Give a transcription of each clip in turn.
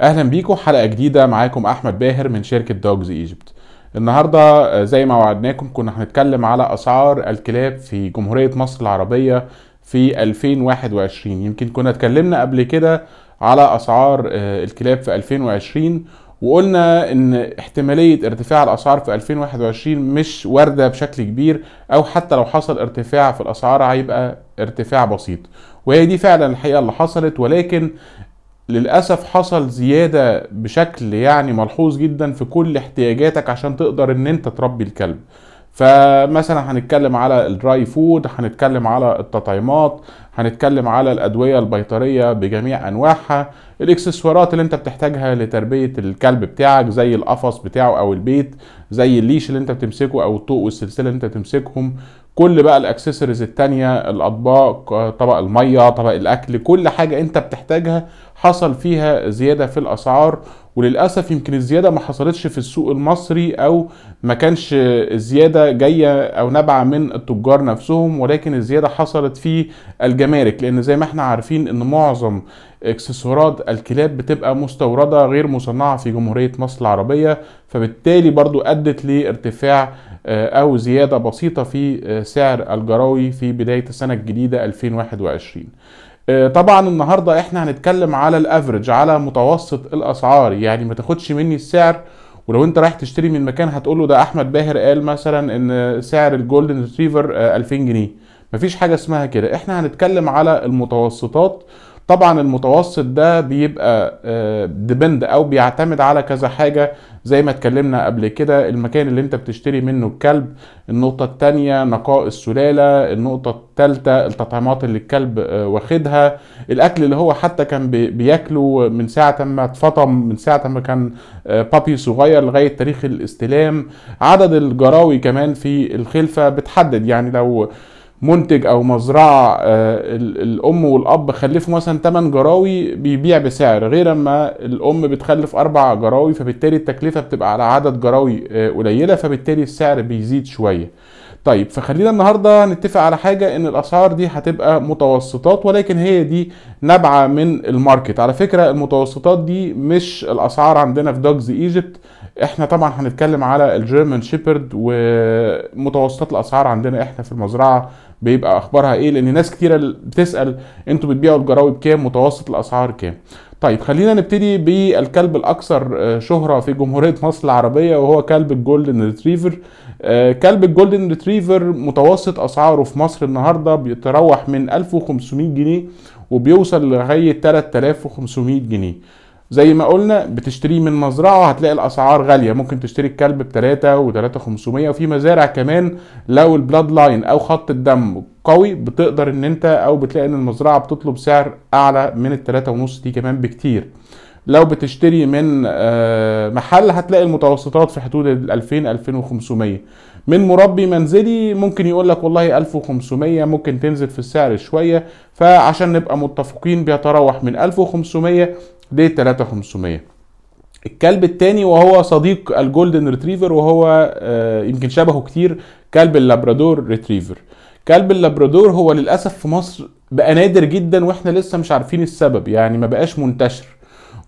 اهلا بيكم حلقه جديده معاكم احمد باهر من شركه دوجز ايجيبت النهارده آه، زي ما وعدناكم كنا هنتكلم على اسعار الكلاب في جمهوريه مصر العربيه في 2021 يمكن كنا اتكلمنا قبل كده على اسعار آه، الكلاب في 2020 وقلنا ان احتمالية ارتفاع الاسعار في 2021 مش واردة بشكل كبير او حتى لو حصل ارتفاع في الاسعار هيبقى ارتفاع بسيط وهي دي فعلا الحقيقة اللي حصلت ولكن للأسف حصل زيادة بشكل يعني ملحوظ جدا في كل احتياجاتك عشان تقدر ان انت تربي الكلب فمثلا هنتكلم على الدراي فود هنتكلم على التطعيمات هنتكلم على الأدوية البيطرية بجميع أنواعها الإكسسوارات اللي أنت بتحتاجها لتربية الكلب بتاعك زي القفص بتاعه أو البيت زي الليش اللي أنت بتمسكه أو الطوق والسلسلة اللي أنت بتمسكهم كل بقى الاكسسوارز التانية الاطباق طبق المية طبق الاكل كل حاجة انت بتحتاجها حصل فيها زيادة في الاسعار وللاسف يمكن الزيادة ما حصلتش في السوق المصري او ما كانش الزيادة جاية او نابعة من التجار نفسهم ولكن الزيادة حصلت في الجمارك لان زي ما احنا عارفين ان معظم اكسسوارات الكلاب بتبقى مستورده غير مصنعه في جمهوريه مصر العربيه فبالتالي برضو ادت لارتفاع آه، او زياده بسيطه في آه، سعر الجراوي في بدايه السنه الجديده 2021 آه، طبعا النهارده احنا هنتكلم على الافرج على متوسط الاسعار يعني ما تاخدش مني السعر ولو انت رايح تشتري من مكان هتقول له ده احمد باهر قال مثلا ان سعر الجولدن ريتريفر 2000 جنيه مفيش حاجه اسمها كده احنا هنتكلم على المتوسطات طبعا المتوسط ده بيبقى ديبند آه، او بيعتمد على كذا حاجه زي ما اتكلمنا قبل كده المكان اللي انت بتشتري منه الكلب النقطه التانية نقاء السلاله النقطه التالتة التطعيمات اللي الكلب آه، واخدها الاكل اللي هو حتى كان بياكله من ساعه ما اتفطم من ساعه ما كان بابي آه، صغير لغايه تاريخ الاستلام عدد الجراوي كمان في الخلفه بتحدد يعني لو منتج او مزرعه آه، الام والاب خلفوا مثلا 8 جراوي بيبيع بسعر غير اما الام بتخلف اربع جراوي فبالتالي التكلفه بتبقى على عدد جراوي آه، قليله فبالتالي السعر بيزيد شويه طيب فخلينا النهارده نتفق على حاجه ان الاسعار دي هتبقى متوسطات ولكن هي دي نابعه من الماركت على فكره المتوسطات دي مش الاسعار عندنا في دوجز ايجيبت احنا طبعا هنتكلم على الجيرمان شيبرد ومتوسطات الاسعار عندنا احنا في المزرعه بيبقى اخبارها ايه لان ناس كتيره بتسال انتوا بتبيعوا الجراوي بكام متوسط الاسعار كام طيب خلينا نبتدي بالكلب الاكثر آه، شهره في جمهوريه مصر العربيه وهو كلب الجولدن ريتريفر آه، كلب الجولدن ريتريفر متوسط اسعاره في مصر النهارده بيتراوح من 1500 جنيه وبيوصل لغايه 3500 جنيه زي ما قلنا بتشتريه من مزرعه هتلاقي الاسعار غاليه ممكن تشتري الكلب ب 3 و 3500 وفي مزارع كمان لو البلاد لاين او خط الدم قوي بتقدر ان انت او بتلاقي ان المزرعه بتطلب سعر اعلى من ال ونص دي كمان بكتير لو بتشتري من آه، محل هتلاقي المتوسطات في حدود ال 2000 2500 من مربي منزلي ممكن يقول لك والله 1500 ممكن تنزل في السعر شويه فعشان نبقى متفقين بيتراوح من 1500 ل 3500 الكلب التاني وهو صديق الجولدن ريتريفر وهو آه، يمكن شبهه كتير كلب اللابرادور ريتريفر كلب اللابرادور هو للاسف في مصر بقى نادر جدا واحنا لسه مش عارفين السبب يعني ما بقاش منتشر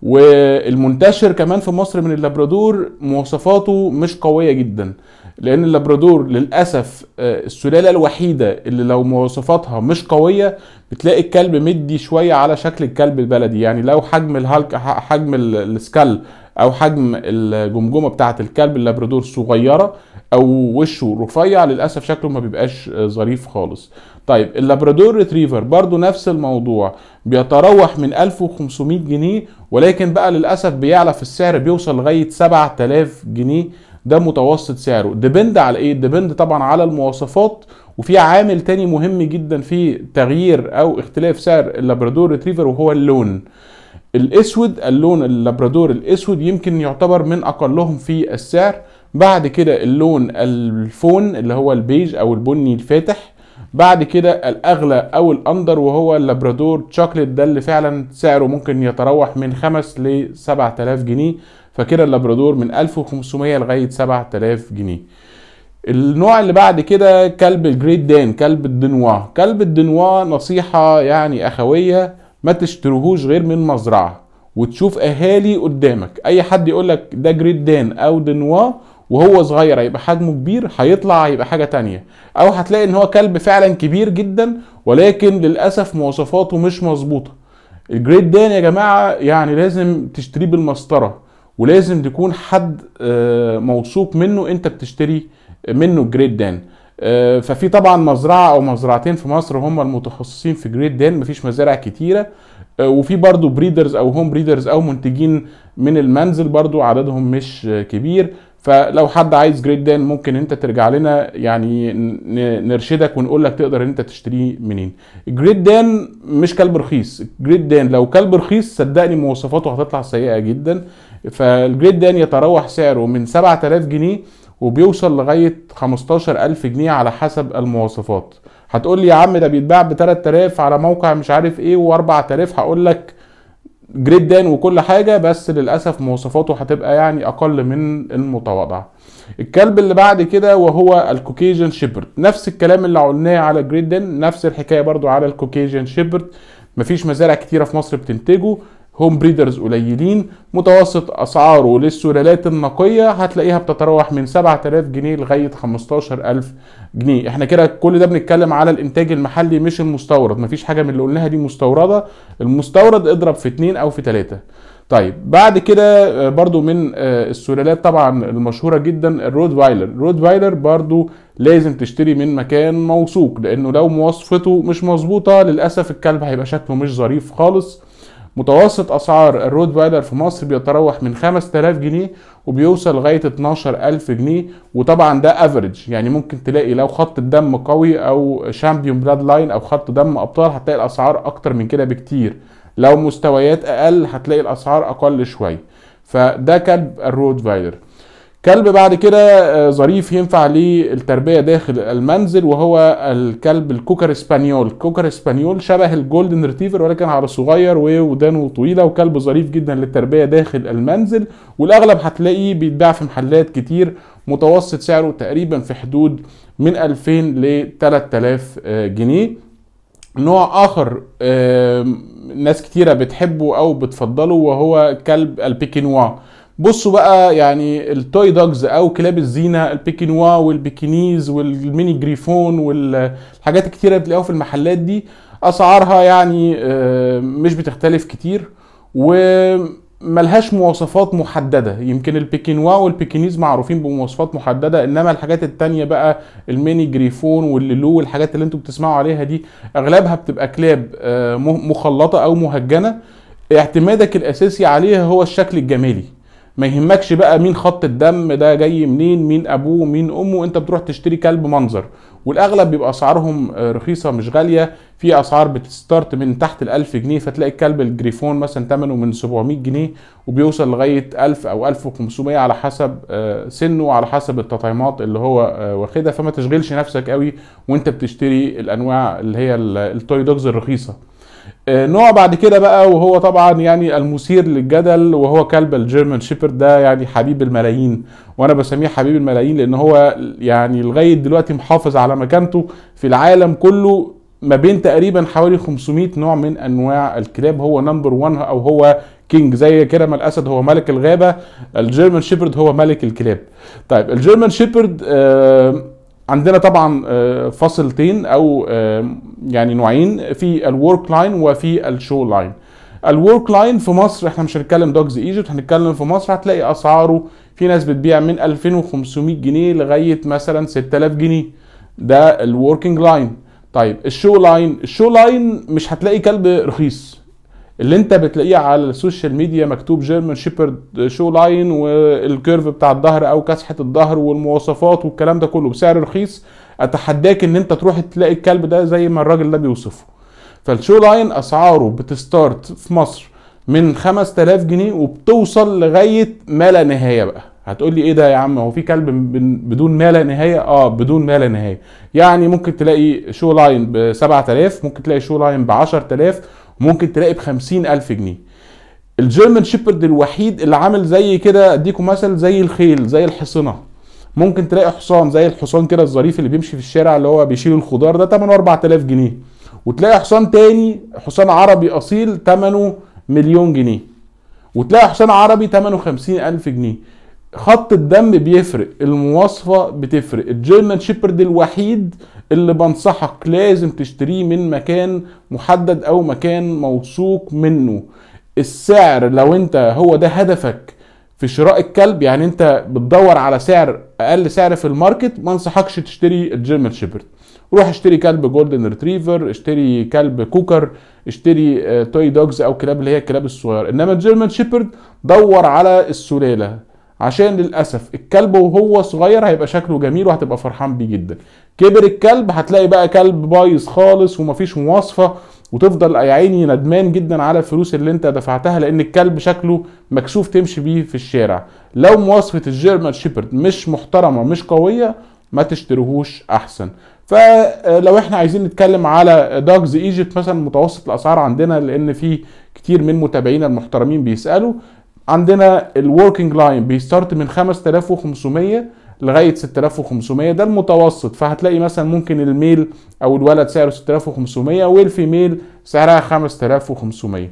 والمنتشر كمان في مصر من اللابرادور مواصفاته مش قويه جدا لان اللابرادور للاسف آه، السلاله الوحيده اللي لو مواصفاتها مش قويه بتلاقي الكلب مدي شويه على شكل الكلب البلدي يعني لو حجم الهالك حجم السكال او حجم الجمجمه بتاعه الكلب اللابرادور صغيره او وشه رفيع للاسف شكله ما بيبقاش ظريف خالص طيب اللابرادور ريتريفر برضو نفس الموضوع بيتراوح من 1500 جنيه ولكن بقى للاسف بيعلى في السعر بيوصل لغايه 7000 جنيه ده متوسط سعره ديبند على ايه ديبند طبعا على المواصفات وفي عامل تاني مهم جدا في تغيير او اختلاف سعر اللابرادور ريتريفر وهو اللون الاسود اللون اللابرادور الاسود يمكن يعتبر من اقلهم في السعر بعد كده اللون الفون اللي هو البيج او البني الفاتح بعد كده الاغلى او الاندر وهو اللابرادور تشوكلت ده اللي فعلا سعره ممكن يتراوح من 5 ل 7000 جنيه فكده اللابرادور من 1500 لغايه 7000 جنيه النوع اللي بعد كده كلب الجريت دان كلب الدنوا كلب الدنوا نصيحه يعني اخويه ما تشتروهوش غير من مزرعه وتشوف اهالي قدامك اي حد يقول لك ده جريت دان او دنوا وهو صغير هيبقى حجمه كبير هيطلع هيبقى حاجه تانية او هتلاقي ان هو كلب فعلا كبير جدا ولكن للاسف مواصفاته مش مظبوطه الجريت دان يا جماعه يعني لازم تشتريه بالمسطره ولازم تكون حد آه، موثوق منه انت بتشتري منه جريد دان آه، ففي طبعا مزرعه او مزرعتين في مصر هم المتخصصين في جريد دان مفيش مزارع كتيره آه، وفي برضو بريدرز او هوم بريدرز او منتجين من المنزل برضو عددهم مش كبير فلو حد عايز جريد دان ممكن انت ترجع لنا يعني نرشدك ونقول لك تقدر انت تشتريه منين جريد دان مش كلب رخيص جريد دان لو كلب رخيص صدقني مواصفاته هتطلع سيئه جدا فالجريد دان يتراوح سعره من 7000 جنيه وبيوصل لغايه 15000 جنيه على حسب المواصفات هتقول لي يا عم ده بيتباع ب 3000 على موقع مش عارف ايه و4000 هقول لك جريت دان وكل حاجه بس للاسف مواصفاته هتبقى يعني اقل من المتواضع الكلب اللي بعد كده وهو الكوكيجين شيبرد نفس الكلام اللي قلناه على جريت دان نفس الحكايه برضو على الكوكيجين شيبرد مفيش مزارع كتيره في مصر بتنتجه هوم بريدرز قليلين متوسط اسعاره للسلالات النقيه هتلاقيها بتتراوح من 7000 جنيه لغايه 15000 جنيه احنا كده كل ده بنتكلم على الانتاج المحلي مش المستورد مفيش حاجه من اللي قلناها دي مستورده المستورد اضرب في 2 او في 3 طيب بعد كده آه، برضو من آه، السلالات طبعا المشهوره جدا الرود فايلر الرود فايلر برضو لازم تشتري من مكان موثوق لانه لو مواصفته مش مظبوطه للاسف الكلب هيبقى شكله مش ظريف خالص متوسط اسعار الرود وايلر في مصر بيتراوح من 5000 جنيه وبيوصل لغايه 12000 جنيه وطبعا ده افريج يعني ممكن تلاقي لو خط الدم قوي او شامبيون بلاد لاين او خط دم ابطال هتلاقي الاسعار اكتر من كده بكتير لو مستويات اقل هتلاقي الاسعار اقل شويه فده كلب الرود فايلر كلب بعد كده آه، ظريف ينفع للتربيه داخل المنزل وهو الكلب الكوكر اسبانيول كوكر اسبانيول شبه الجولدن ريتيفر ولكن على صغير وودانه طويله وكلب ظريف جدا للتربيه داخل المنزل والاغلب هتلاقيه بيتباع في محلات كتير متوسط سعره تقريبا في حدود من 2000 ل 3000 آه، جنيه نوع اخر ناس كتيره بتحبه او بتفضله وهو كلب البيكينوا بصوا بقى يعني التوي دوجز او كلاب الزينه البيكينوا والبيكينيز والميني جريفون والحاجات الكتيره بتلاقوها في المحلات دي اسعارها يعني آه، مش بتختلف كتير وملهاش مواصفات محدده يمكن البيكينوا والبيكينيز معروفين بمواصفات محدده انما الحاجات التانية بقى الميني جريفون واللو والحاجات اللي انتم بتسمعوا عليها دي اغلبها بتبقى كلاب آه، مخلطه او مهجنه اعتمادك الاساسي عليها هو الشكل الجمالي ما يهمكش بقى مين خط الدم ده جاي منين مين ابوه مين امه انت بتروح تشتري كلب منظر والاغلب بيبقى اسعارهم آه، رخيصه مش غاليه في اسعار بتستارت من تحت ال1000 جنيه فتلاقي الكلب الجريفون مثلا ثمنه من 700 جنيه وبيوصل لغايه 1000 او 1500 على حسب آه، سنه وعلى حسب التطعيمات اللي هو آه، واخدها فما تشغلش نفسك قوي وانت بتشتري الانواع اللي هي التوي دوجز الرخيصه آه، نوع بعد كده بقى وهو طبعا يعني المثير للجدل وهو كلب الجيرمان شيبرد ده يعني حبيب الملايين وانا بسميه حبيب الملايين لان هو يعني لغايه دلوقتي محافظ على مكانته في العالم كله ما بين تقريبا حوالي 500 نوع من انواع الكلاب هو نمبر 1 او هو كينج زي كرم الاسد هو ملك الغابه الجيرمان شيبرد هو ملك الكلاب طيب الجيرمان شيبرد آه عندنا طبعا آه، فصلتين او آه، يعني نوعين في الورك لاين وفي الشو لاين الورك لاين في مصر احنا مش هنتكلم دوجز ايجيبت هنتكلم في مصر هتلاقي اسعاره في ناس بتبيع من 2500 جنيه لغايه مثلا 6000 جنيه ده الوركينج لاين طيب الشو لاين الشو لاين مش هتلاقي كلب رخيص اللي انت بتلاقيه على السوشيال ميديا مكتوب جيرمان شيبرد شو لاين والكيرف بتاع الظهر او كسحه الظهر والمواصفات والكلام ده كله بسعر رخيص اتحداك ان انت تروح تلاقي الكلب ده زي ما الراجل ده بيوصفه فالشو لاين اسعاره بتستارت في مصر من 5000 جنيه وبتوصل لغايه ما لا نهايه بقى هتقول لي ايه ده يا عم هو في كلب بدون ما لا نهايه اه بدون ما لا نهايه يعني ممكن تلاقي شو لاين ب 7000 ممكن تلاقي شو لاين ب 10000 ممكن تلاقي ب 50000 جنيه الجيرمان شيبرد الوحيد اللي عامل زي كده اديكم مثل زي الخيل زي الحصنه ممكن تلاقي حصان زي الحصان كده الظريف اللي بيمشي في الشارع اللي هو بيشيل الخضار ده ثمنه 4000 جنيه وتلاقي حصان تاني حصان عربي اصيل ثمنه مليون جنيه وتلاقي حصان عربي ثمنه 50000 جنيه خط الدم بيفرق المواصفة بتفرق الجيرمان شيبرد الوحيد اللي بنصحك لازم تشتريه من مكان محدد او مكان موثوق منه السعر لو انت هو ده هدفك في شراء الكلب يعني انت بتدور على سعر اقل سعر في الماركت ما انصحكش تشتري الجيرمان شيبرد روح اشتري كلب جولدن ريتريفر اشتري كلب كوكر اشتري آه، توي دوجز او كلاب اللي هي الكلاب الصغيره انما الجيرمان شيبرد دور على السلاله عشان للاسف الكلب وهو صغير هيبقى شكله جميل وهتبقى فرحان بيه جدا كبر الكلب هتلاقي بقى كلب بايظ خالص ومفيش مواصفه وتفضل يا عيني ندمان جدا على الفلوس اللي انت دفعتها لان الكلب شكله مكسوف تمشي بيه في الشارع لو مواصفه الجيرمان شيبرد مش محترمه مش قويه ما تشتريهوش احسن فلو احنا عايزين نتكلم على دوجز ايجيبت مثلا متوسط الاسعار عندنا لان في كتير من متابعينا المحترمين بيسالوا عندنا الوركينج لاين بيستارت من 5500 لغايه 6500 ده المتوسط فهتلاقي مثلا ممكن الميل او الولد سعره 6500 والفيميل سعرها 5500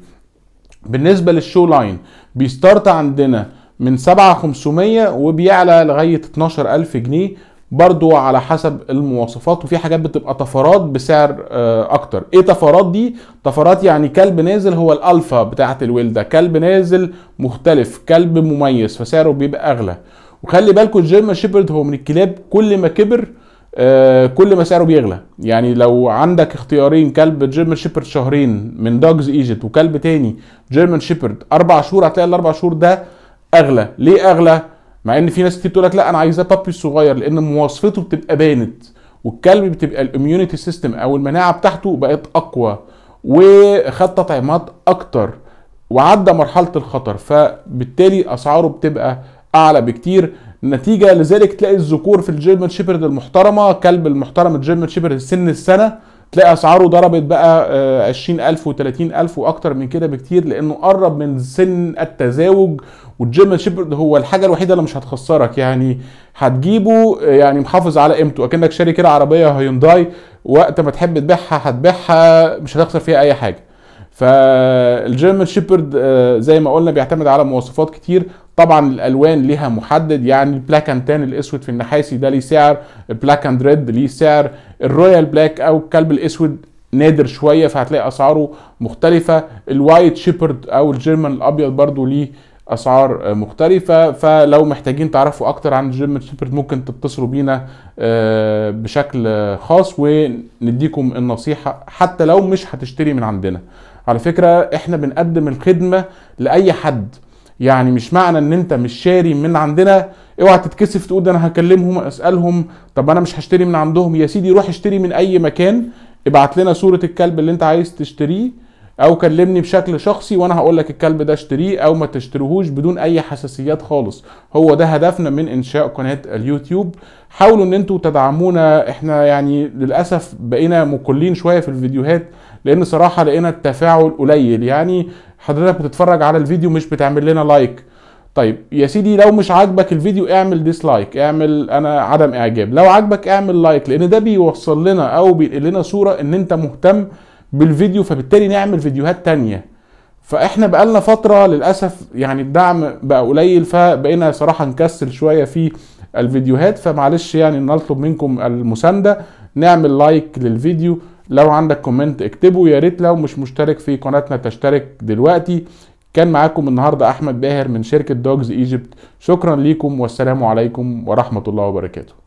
بالنسبه للشو لاين بيستارت عندنا من 7500 وبيعلى لغايه 12000 جنيه برضو على حسب المواصفات وفي حاجات بتبقى طفرات بسعر آه، اكتر ايه طفرات دي طفرات يعني كلب نازل هو الالفا بتاعه الولده كلب نازل مختلف كلب مميز فسعره بيبقى اغلى وخلي بالكم الجيرمان شيبرد هو من الكلاب كل ما كبر آه، كل ما سعره بيغلى يعني لو عندك اختيارين كلب جيرمان شيبرد شهرين من دوجز ايجيبت وكلب تاني جيرمان شيبرد اربع شهور هتلاقي الاربع شهور ده اغلى ليه اغلى مع ان في ناس كتير تقول لك لا انا عايزاه بابي صغير لان مواصفته بتبقى بانت والكلب بتبقى الاميونيتي سيستم او المناعه بتاعته بقت اقوى وخد تطعيمات اكتر وعدى مرحله الخطر فبالتالي اسعاره بتبقى اعلى بكتير نتيجه لذلك تلاقي الذكور في الجيرمان شيبرد المحترمه كلب المحترم الجيرمان شيبرد سن السنه تلاقي اسعاره ضربت بقى 20000 آه، و30000 واكتر من كده بكتير لانه قرب من سن التزاوج والجيرمان شيبرد هو الحاجه الوحيده اللي مش هتخسرك يعني هتجيبه آه، يعني محافظ على قيمته اكنك شاري كده عربيه هيونداي وقت ما تحب تبيعها هتبيعها مش هتخسر فيها اي حاجه فالجيرمان شيبرد آه، زي ما قلنا بيعتمد على مواصفات كتير طبعا الالوان ليها محدد يعني البلاك اند تان الاسود في النحاسي ده ليه سعر البلاك اند ريد ليه سعر الرويال بلاك او الكلب الاسود نادر شويه فهتلاقي اسعاره مختلفه الوايت شيبرد او الجيرمان الابيض برضو ليه اسعار مختلفه فلو محتاجين تعرفوا اكتر عن جيرمان شيبرد ممكن تتصلوا بينا آه، بشكل خاص ونديكم النصيحه حتى لو مش هتشتري من عندنا على فكره احنا بنقدم الخدمه لاي حد يعني مش معنى ان انت مش شاري من عندنا اوعى تتكسف تقول ده انا هكلمهم اسالهم طب انا مش هشتري من عندهم يا سيدي روح اشتري من اي مكان ابعت لنا صوره الكلب اللي انت عايز تشتريه او كلمني بشكل شخصي وانا هقول لك الكلب ده اشتريه او ما تشتريهوش بدون اي حساسيات خالص هو ده هدفنا من انشاء قناه اليوتيوب حاولوا ان انتوا تدعمونا احنا يعني للاسف بقينا مقلين شويه في الفيديوهات لان صراحه لقينا التفاعل قليل يعني حضرتك بتتفرج على الفيديو مش بتعمل لنا لايك طيب يا سيدي لو مش عاجبك الفيديو اعمل ديسلايك اعمل انا عدم اعجاب لو عاجبك اعمل لايك لان ده بيوصل لنا او بينقل لنا صوره ان انت مهتم بالفيديو فبالتالي نعمل فيديوهات تانية فاحنا بقالنا فتره للاسف يعني الدعم بقى قليل فبقينا صراحه نكسل شويه في الفيديوهات فمعلش يعني نطلب منكم المسانده نعمل لايك للفيديو لو عندك كومنت اكتبه يا ريت لو مش مشترك في قناتنا تشترك دلوقتي كان معاكم النهارده احمد باهر من شركه دوجز ايجيبت شكرا ليكم والسلام عليكم ورحمه الله وبركاته